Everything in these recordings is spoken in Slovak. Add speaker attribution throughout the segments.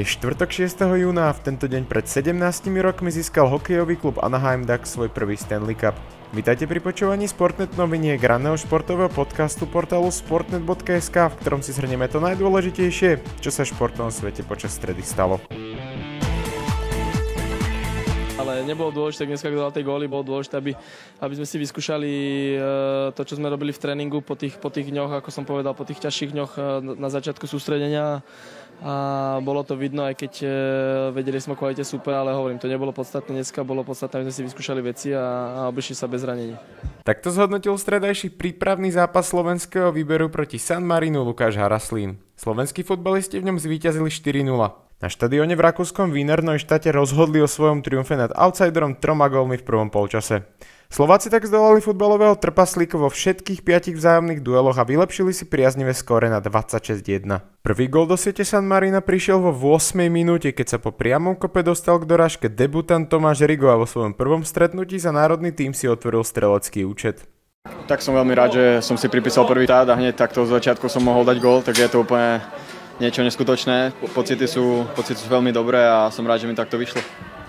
Speaker 1: je štvrtok 6. júna a v tento deň pred 17 rokmi získal hokejový klub Anaheim Ducks svoj prvý Stanley Cup. Vítajte pri počúvaní Sportnet noviniek graného športového podcastu portálu sportnet.sk, v ktorom si zhrnieme to najdôležitejšie, čo sa športovom svete počas stredy stalo nebolo dôležité, dneska kto dal tej góly, bolo dôležité, aby, aby sme si vyskúšali e, to, čo sme robili v tréningu po tých, po tých dňoch, ako som povedal, po tých ťažších dňoch e, na začiatku sústredenia a bolo to vidno, aj keď e, vedeli sme o kvalite super, ale hovorím, to nebolo podstatné dneska, bolo podstatné, aby sme si vyskúšali veci a, a obišli sa bez ranení. Takto zhodnotil stredajší prípravný zápas slovenského výberu proti San Marinu Lukáš Haraslín. Slovenskí futbalisti v ňom zvíťazili 4-0. Na štadióne v rakúskom Wienernej štáte rozhodli o svojom triumfe nad outsiderom troma gólmi v prvom polčase. Slováci tak zdolali futbalového trpaslíka vo všetkých piatich vzájomných dueloch a vylepšili si priaznivé skóre na 26-1. Prvý gól do siete San Marina prišiel vo 8 minúte, keď sa po priamom kope dostal k dorážke debutant Tomáš Rigo a vo svojom prvom stretnutí za národný tým si otvoril strelecký účet. Tak som veľmi rád, že som si pripísal prvý tát a hneď takto z začiatku som mohol dať gól, tak je to úplne niečo neskutočné. Pocity sú, pocity sú veľmi dobré a som rád, že mi takto vyšlo.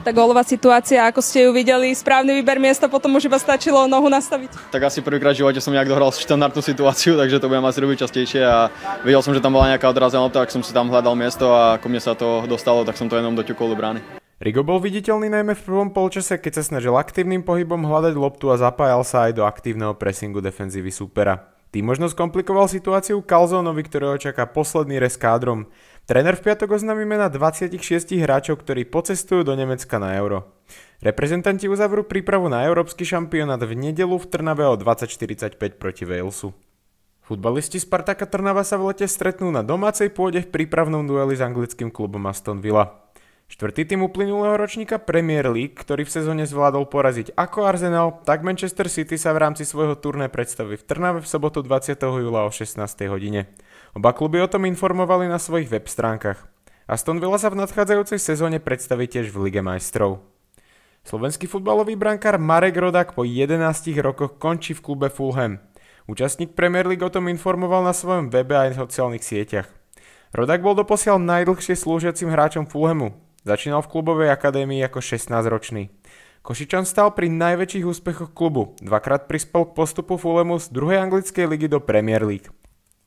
Speaker 1: Tak golová situácia, ako ste ju videli, správny výber miesta, potom už iba stačilo nohu nastaviť. Tak asi prvýkrát v živote som nejak dohral štandardnú situáciu, takže to budem asi robiť častejšie a videl som, že tam bola nejaká odrazená lopta, tak som si tam hľadal miesto a ku mne sa to dostalo, tak som to jenom doťukol do brány. Rigo bol viditeľný najmä v prvom polčase, keď sa snažil aktívnym pohybom hľadať loptu a zapájal sa aj do aktívneho presingu defenzívy supera. Tým možno skomplikoval situáciu Kalzónovi, ktorého čaká posledný res kádrom. Tréner v piatok oznámi mena 26 hráčov, ktorí pocestujú do Nemecka na Euro. Reprezentanti uzavrú prípravu na európsky šampionát v nedelu v Trnave o 20.45 proti Walesu. Futbalisti Spartaka Trnava sa v lete stretnú na domácej pôde v prípravnom dueli s anglickým klubom Aston Villa. Štvrtý tým uplynulého ročníka Premier League, ktorý v sezóne zvládol poraziť ako Arsenal, tak Manchester City sa v rámci svojho turné predstaví v Trnave v sobotu 20. júla o 16. hodine. Oba kluby o tom informovali na svojich web stránkach. Aston Villa sa v nadchádzajúcej sezóne predstaví tiež v Lige majstrov. Slovenský futbalový brankár Marek Rodak po 11 rokoch končí v klube Fulham. Účastník Premier League o tom informoval na svojom webe aj na sociálnych sieťach. Rodak bol doposiaľ najdlhšie slúžiacim hráčom Fulhamu, Začínal v klubovej akadémii ako 16-ročný. Košičan stal pri najväčších úspechoch klubu, dvakrát prispel k postupu Fulemu z druhej anglickej ligy do Premier League.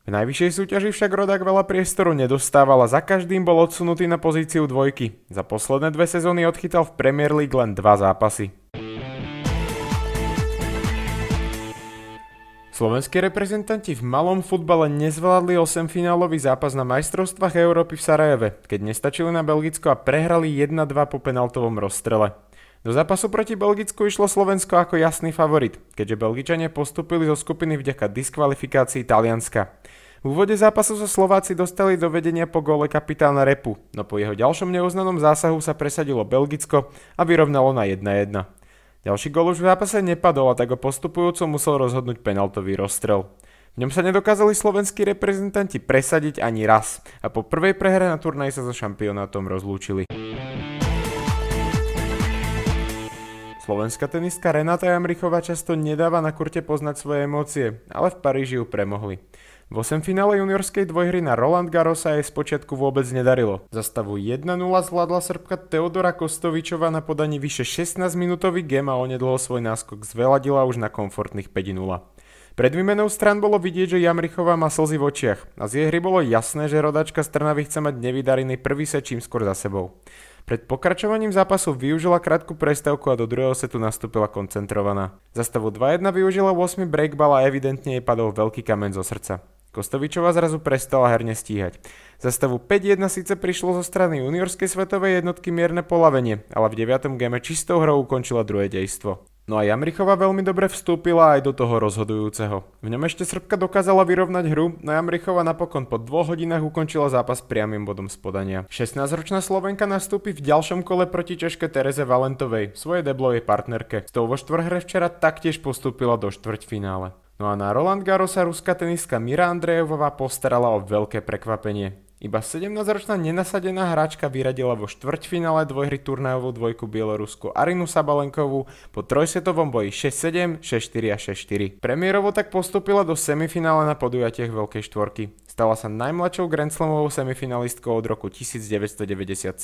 Speaker 1: V najvyššej súťaži však rodák veľa priestoru nedostával a za každým bol odsunutý na pozíciu dvojky. Za posledné dve sezóny odchytal v Premier League len dva zápasy. Slovenskí reprezentanti v malom futbale nezvládli 8-finálový zápas na majstrovstvách Európy v Sarajeve, keď nestačili na Belgicko a prehrali 1-2 po penaltovom rozstrele. Do zápasu proti Belgicku išlo Slovensko ako jasný favorit, keďže Belgičania postupili zo skupiny vďaka diskvalifikácii Talianska. V úvode zápasu sa so Slováci dostali do vedenia po gole kapitána Repu, no po jeho ďalšom neuznanom zásahu sa presadilo Belgicko a vyrovnalo na 1-1. Ďalší gol už v zápase nepadol a tak ho postupujúco musel rozhodnúť penaltový rozstrel. V ňom sa nedokázali slovenskí reprezentanti presadiť ani raz a po prvej prehre na turnaji sa so šampionátom rozlúčili. Slovenská tenistka Renata Jamrichová často nedáva na kurte poznať svoje emócie, ale v Paríži ju premohli. V 8 finále juniorskej dvojhry na Roland Garo sa jej spočiatku vôbec nedarilo. Za stavu 1-0 zvládla Srbka Teodora Kostovičová na podaní vyše 16-minútový gem a onedlho svoj náskok zveladila už na komfortných 5-0. Pred výmenou stran bolo vidieť, že Jamrichová má slzy v očiach a z jej hry bolo jasné, že rodačka z Trnavy chce mať nevydarený prvý set čím skôr za sebou. Pred pokračovaním zápasu využila krátku prestávku a do druhého setu nastúpila koncentrovaná. Za stavu 2-1 využila 8 breakball a evidentne jej padol veľký kamen zo srdca. Kostovičová zrazu prestala herne stíhať. Za stavu 5-1 síce prišlo zo strany juniorskej svetovej jednotky mierne polavenie, ale v 9. game čistou hrou ukončila druhé dejstvo. No a Jamrichova veľmi dobre vstúpila aj do toho rozhodujúceho. V ňom ešte Srbka dokázala vyrovnať hru, no Jamrichova napokon po dvoch hodinách ukončila zápas priamým bodom spodania. 16-ročná Slovenka nastúpi v ďalšom kole proti Češke Tereze Valentovej, svojej deblovej partnerke. S tou vo štvrhre včera taktiež postúpila do štvrťfinále. No a na Roland Garo sa ruská tenistka Mira Andrejevová postarala o veľké prekvapenie. Iba 17-ročná nenasadená hráčka vyradila vo štvrťfinále dvojhry turnajovú dvojku Bielorusku Arinu Sabalenkovú po trojsetovom boji 6-7, 6-4 a 6-4. Premiérovo tak postupila do semifinále na podujatiach Veľkej štvorky. Stala sa najmladšou Grand Slamovou semifinalistkou od roku 1997.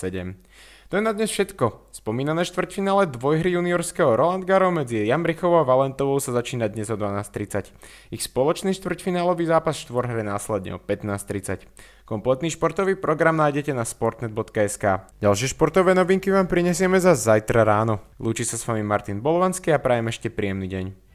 Speaker 1: To je na dnes všetko. Spomínané štvrťfinále dvojhry juniorského Roland Garo medzi Jambrichovou a Valentovou sa začína dnes o 12.30. Ich spoločný štvrťfinálový zápas štvorhre následne o 15.30. Kompletný športový program nájdete na sportnet.sk. Ďalšie športové novinky vám prinesieme za zajtra ráno. Lúči sa s vami Martin Bolovanský a prajem ešte príjemný deň.